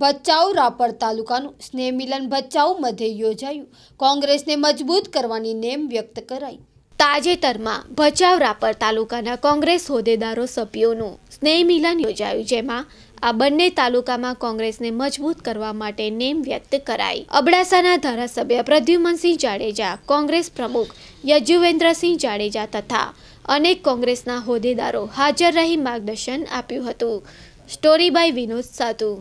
ભચાઉ રાપર તાલુકાનું સ્નેહ મિલન ભચાઉ મધ્યે યોજાયું કોંગ્રેસને મજબૂત કરવાની નેમ વ્યક્ત કરાઈ તાજેતરમાં ભચાઉ રાપર તાલુકાના કોંગ્રેસ હોદ્દેદારો સભ્યોનું સ્નેહ મિલન યોજાયું જેમાં આ બંને તાલુકામાં કોંગ્રેસને મજબૂત કરવા માટે નેમ વ્યક્ત કરાઈ અબડાસાના ધારાસભ્ય પ્રદ્યુમનસિંહ જાડેજા કોંગ્રેસ પ્રમુખ યજુવેન્દ્રસિંહ જાડેજા તથા અનેક કોંગ્રેસના હોદ્દેદારો હાજર રહી માર્ગદર્શન આપ્યું હતું સ્ટોરી બાય વિનોદ સાધુ